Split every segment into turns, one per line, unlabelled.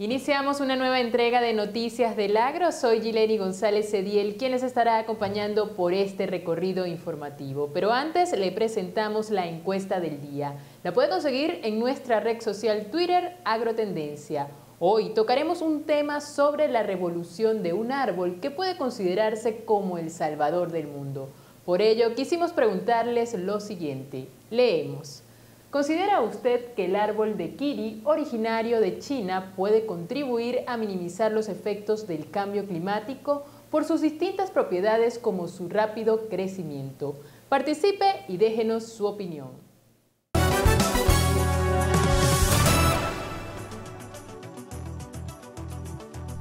Iniciamos una nueva entrega de Noticias del Agro. Soy Gileni González Cediel, quien les estará acompañando por este recorrido informativo. Pero antes le presentamos la encuesta del día. La pueden conseguir en nuestra red social Twitter Agrotendencia. Hoy tocaremos un tema sobre la revolución de un árbol que puede considerarse como el salvador del mundo. Por ello, quisimos preguntarles lo siguiente. Leemos. ¿Considera usted que el árbol de Kiri, originario de China, puede contribuir a minimizar los efectos del cambio climático por sus distintas propiedades como su rápido crecimiento? Participe y déjenos su opinión.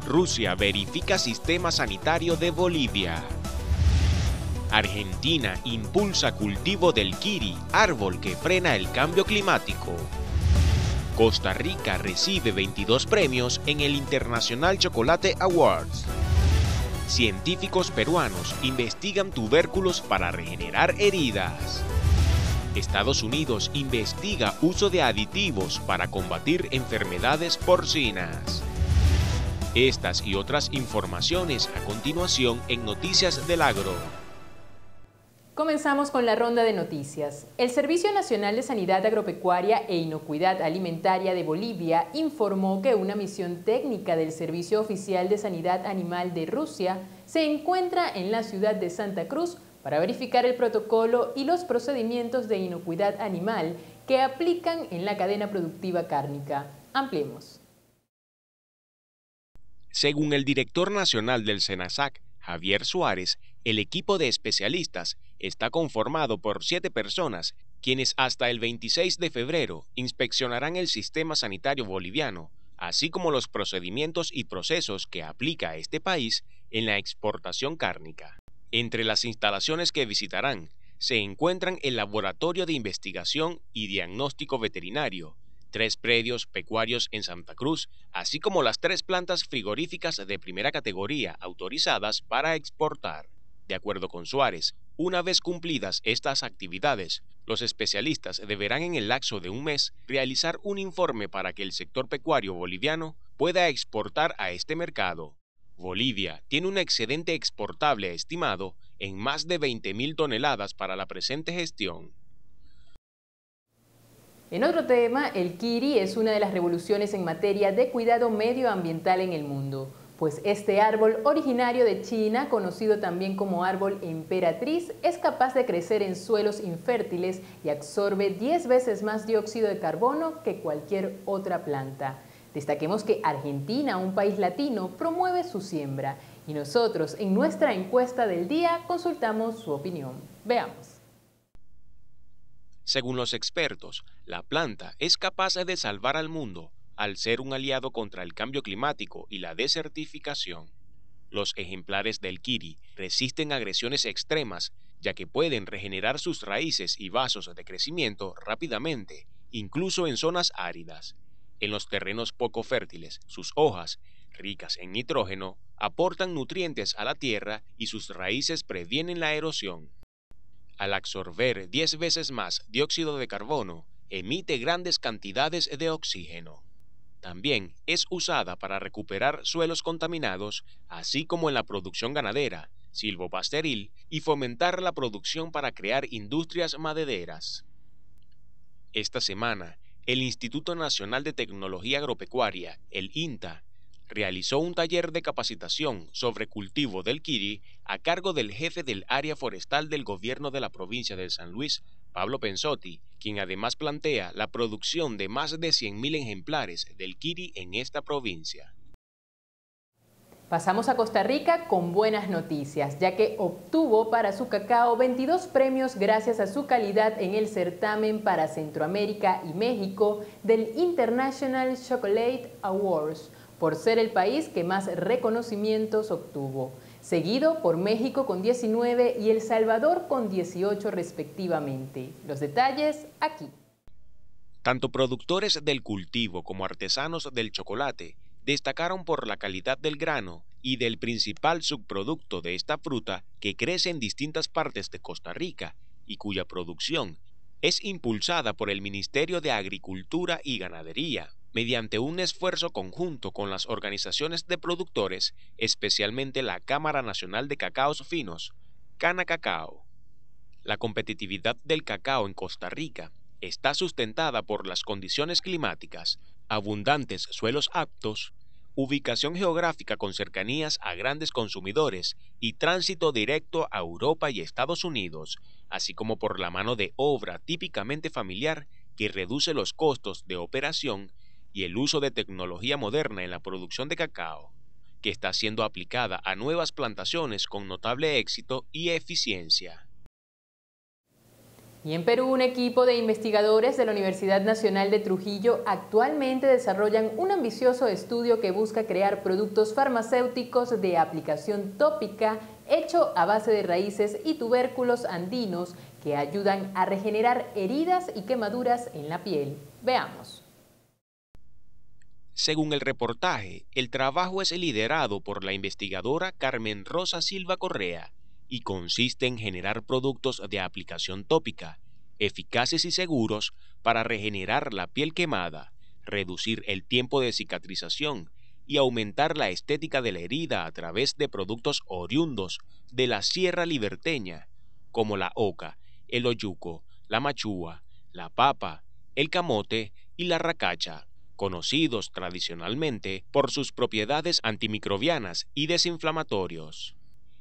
Rusia verifica sistema sanitario de Bolivia. Argentina impulsa cultivo del kiri, árbol que frena el cambio climático. Costa Rica recibe 22 premios en el Internacional Chocolate Awards. Científicos peruanos investigan tubérculos para regenerar heridas. Estados Unidos investiga uso de aditivos para combatir enfermedades porcinas. Estas y otras informaciones a continuación en Noticias del Agro.
Comenzamos con la ronda de noticias. El Servicio Nacional de Sanidad Agropecuaria e Inocuidad Alimentaria de Bolivia informó que una misión técnica del Servicio Oficial de Sanidad Animal de Rusia se encuentra en la ciudad de Santa Cruz para verificar el protocolo y los procedimientos de inocuidad animal que aplican en la cadena productiva cárnica. Ampliemos.
Según el director nacional del SENASAC, Javier Suárez, el equipo de especialistas está conformado por siete personas, quienes hasta el 26 de febrero inspeccionarán el sistema sanitario boliviano, así como los procedimientos y procesos que aplica este país en la exportación cárnica. Entre las instalaciones que visitarán se encuentran el Laboratorio de Investigación y Diagnóstico Veterinario, tres predios pecuarios en Santa Cruz, así como las tres plantas frigoríficas de primera categoría autorizadas para exportar. De acuerdo con Suárez, una vez cumplidas estas actividades, los especialistas deberán en el lapso de un mes realizar un informe para que el sector pecuario boliviano pueda exportar a este mercado. Bolivia tiene un excedente exportable estimado en más de 20.000 toneladas para la presente gestión.
En otro tema, el Kiri es una de las revoluciones en materia de cuidado medioambiental en el mundo pues este árbol originario de China, conocido también como árbol emperatriz, es capaz de crecer en suelos infértiles y absorbe 10 veces más dióxido de carbono que cualquier otra planta. Destaquemos que Argentina, un país latino, promueve su siembra y nosotros en nuestra encuesta del día consultamos su opinión. Veamos.
Según los expertos, la planta es capaz de salvar al mundo al ser un aliado contra el cambio climático y la desertificación. Los ejemplares del kiri resisten agresiones extremas ya que pueden regenerar sus raíces y vasos de crecimiento rápidamente, incluso en zonas áridas. En los terrenos poco fértiles, sus hojas, ricas en nitrógeno, aportan nutrientes a la tierra y sus raíces previenen la erosión. Al absorber 10 veces más dióxido de carbono, emite grandes cantidades de oxígeno. También es usada para recuperar suelos contaminados, así como en la producción ganadera, silvopasteril y fomentar la producción para crear industrias madereras. Esta semana, el Instituto Nacional de Tecnología Agropecuaria, el INTA, realizó un taller de capacitación sobre cultivo del kiri a cargo del jefe del área forestal del gobierno de la provincia de San Luis, Pablo Pensotti, quien además plantea la producción de más de 100.000 ejemplares del kiri en esta provincia.
Pasamos a Costa Rica con buenas noticias, ya que obtuvo para su cacao 22 premios gracias a su calidad en el certamen para Centroamérica y México del International Chocolate Awards, por ser el país que más reconocimientos obtuvo seguido por México con 19 y El Salvador con 18 respectivamente. Los detalles aquí.
Tanto productores del cultivo como artesanos del chocolate destacaron por la calidad del grano y del principal subproducto de esta fruta que crece en distintas partes de Costa Rica y cuya producción es impulsada por el Ministerio de Agricultura y Ganadería mediante un esfuerzo conjunto con las organizaciones de productores, especialmente la Cámara Nacional de Cacaos Finos, Cana Cacao. La competitividad del cacao en Costa Rica está sustentada por las condiciones climáticas, abundantes suelos aptos, ubicación geográfica con cercanías a grandes consumidores y tránsito directo a Europa y Estados Unidos, así como por la mano de obra típicamente familiar que reduce los costos de operación y el uso de tecnología moderna en la producción de cacao, que está siendo aplicada a nuevas plantaciones con notable éxito y eficiencia.
Y en Perú, un equipo de investigadores de la Universidad Nacional de Trujillo actualmente desarrollan un ambicioso estudio que busca crear productos farmacéuticos de aplicación tópica hecho a base de raíces y tubérculos andinos que ayudan a regenerar heridas y quemaduras en la piel. Veamos.
Según el reportaje, el trabajo es liderado por la investigadora Carmen Rosa Silva Correa y consiste en generar productos de aplicación tópica, eficaces y seguros para regenerar la piel quemada, reducir el tiempo de cicatrización y aumentar la estética de la herida a través de productos oriundos de la Sierra Liberteña, como la oca, el oyuco, la machúa, la papa, el camote y la racacha conocidos tradicionalmente por sus propiedades antimicrobianas y desinflamatorios.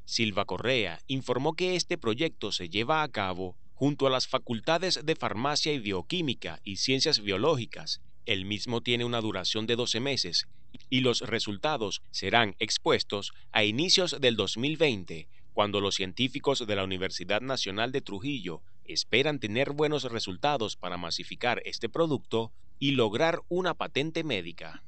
Silva Correa informó que este proyecto se lleva a cabo junto a las facultades de Farmacia y Bioquímica y Ciencias Biológicas. El mismo tiene una duración de 12 meses y los resultados serán expuestos a inicios del 2020, cuando los científicos de la Universidad Nacional de Trujillo esperan tener buenos resultados para masificar este producto y lograr una patente médica.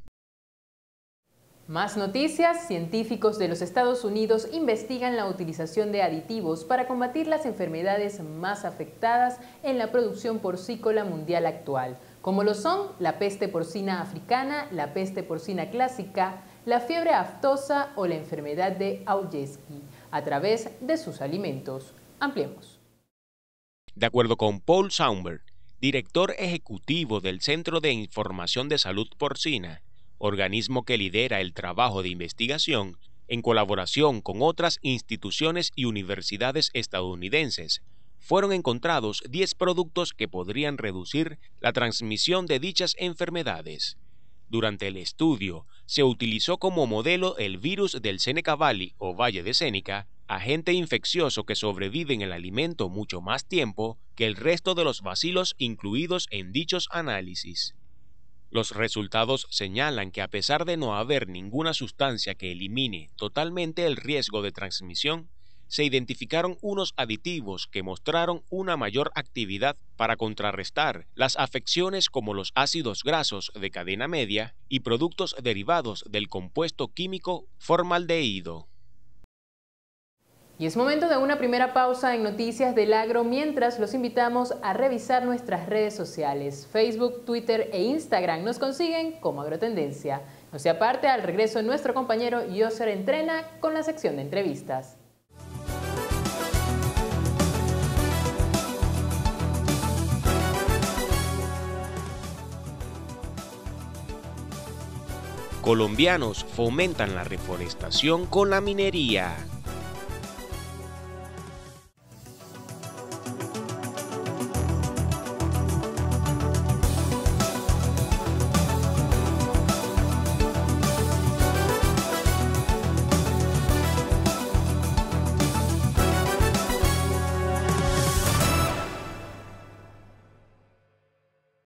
Más noticias, científicos de los Estados Unidos investigan la utilización de aditivos para combatir las enfermedades más afectadas en la producción porcícola mundial actual, como lo son la peste porcina africana, la peste porcina clásica, la fiebre aftosa o la enfermedad de Aujeski, a través de sus alimentos. Ampliemos.
De acuerdo con Paul Saumberg, director ejecutivo del Centro de Información de Salud Porcina, organismo que lidera el trabajo de investigación en colaboración con otras instituciones y universidades estadounidenses, fueron encontrados 10 productos que podrían reducir la transmisión de dichas enfermedades. Durante el estudio, se utilizó como modelo el virus del Seneca Valley o Valle de Seneca agente infeccioso que sobrevive en el alimento mucho más tiempo que el resto de los bacilos incluidos en dichos análisis. Los resultados señalan que a pesar de no haber ninguna sustancia que elimine totalmente el riesgo de transmisión, se identificaron unos aditivos que mostraron una mayor actividad para contrarrestar las afecciones como los ácidos grasos de cadena media y productos derivados del compuesto químico formaldehído.
Y es momento de una primera pausa en Noticias del Agro mientras los invitamos a revisar nuestras redes sociales. Facebook, Twitter e Instagram nos consiguen como Agrotendencia. No se aparte, al regreso nuestro compañero Yoser Entrena con la sección de entrevistas.
Colombianos fomentan la reforestación con la minería.